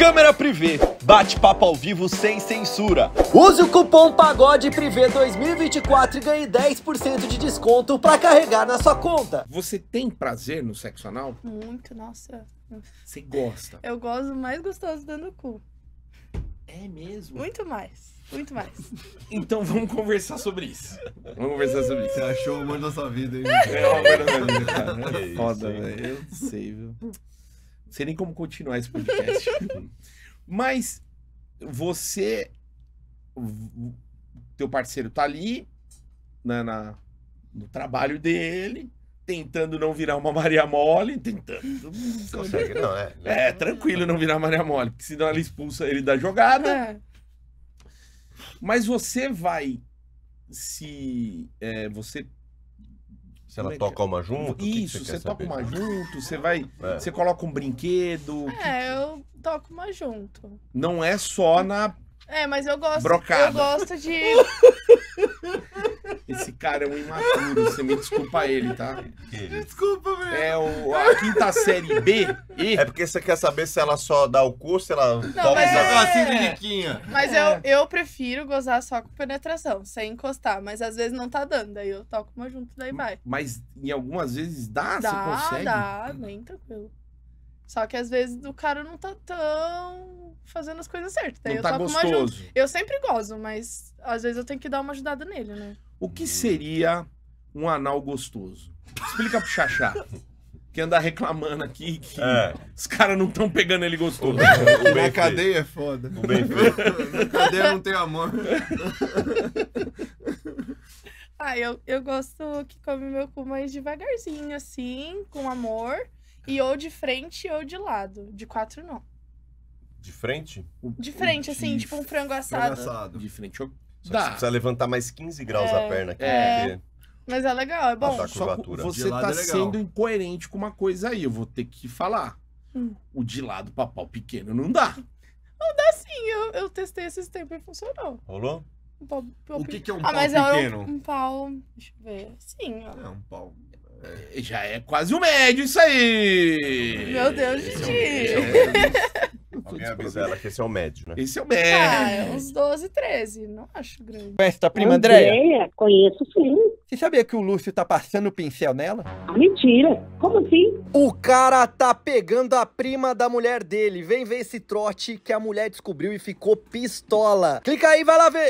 Câmera privê, bate-papo ao vivo sem censura. Use o cupom Pagode Privê 2024 e ganhe 10% de desconto para carregar na sua conta. Você tem prazer no sexo anal? Muito, nossa. Você gosta? Eu gosto mais gostoso dando cu. É mesmo? Muito mais. Muito mais. Então vamos conversar sobre isso. Vamos conversar sobre isso. Você achou o amor da sua vida, hein? É o amor da sua vida, cara. É, é foda, velho. Eu sei, viu? Não sei nem como continuar esse podcast. Mas você. teu parceiro tá ali, na, né, na, no trabalho dele, tentando não virar uma Maria Mole, tentando. Consegue, não, é, né? é, tranquilo não virar Maria Mole, porque senão ela expulsa ele da jogada. É. Mas você vai se. É, você se ela é toca uma é? junto? Isso, que que você, você toca uma junto, você vai. É. Você coloca um brinquedo. É, eu toco uma junto. Não é só na. É, mas eu gosto. Brocada. Eu gosto de. Esse cara é um imaturo, você me desculpa ele, tá? Desculpa, velho. É o, a quinta série B. E... É porque você quer saber se ela só dá o curso, se ela não, topa mas é... assim, Mas é. eu, eu prefiro gozar só com penetração, sem encostar. Mas às vezes não tá dando, daí eu toco uma junto, daí vai. Mas em algumas vezes dá, dá você consegue? Dá, bem tranquilo. Só que às vezes o cara não tá tão fazendo as coisas certas. Daí não eu tá gostoso. Eu sempre gozo, mas às vezes eu tenho que dar uma ajudada nele, né? O que seria um anal gostoso? Explica pro Xaxá. Que anda reclamando aqui que é. os caras não estão pegando ele gostoso. O, o Na cadeia é foda. O bem Na cadeia não tem amor. Ah, eu, eu gosto que come meu cu mais devagarzinho, assim, com amor. E ou de frente ou de lado. De quatro, não. De frente? De frente, assim, tipo um frango assado. Frango assado. De frente. Só Dá. você precisa levantar mais 15 graus a é. perna aqui. É. Mas é legal, é bom. Tá Só você tá é sendo incoerente com uma coisa aí, eu vou ter que falar. Hum. O de lado pra pau pequeno não dá. Não dá sim, eu, eu testei esses tempos e funcionou. Rolou? Um pau, pau o que, que é um ah, pau pequeno? É um, um, pau. Deixa eu ver. Sim, ó. É um pau. É, já é quase o um médio isso aí! Meu Deus, é Didi! É, Alguém ela que esse é o médio, né? Esse é o médio. Ah, é uns 12, 13. Não acho grande. Conhece tua prima Andréia? Andréia, conheço sim. Você sabia que o Lúcio tá passando o pincel nela? Ah, mentira. Como assim? O cara tá pegando a prima da mulher dele. Vem ver esse trote que a mulher descobriu e ficou pistola. Clica aí, vai lá ver.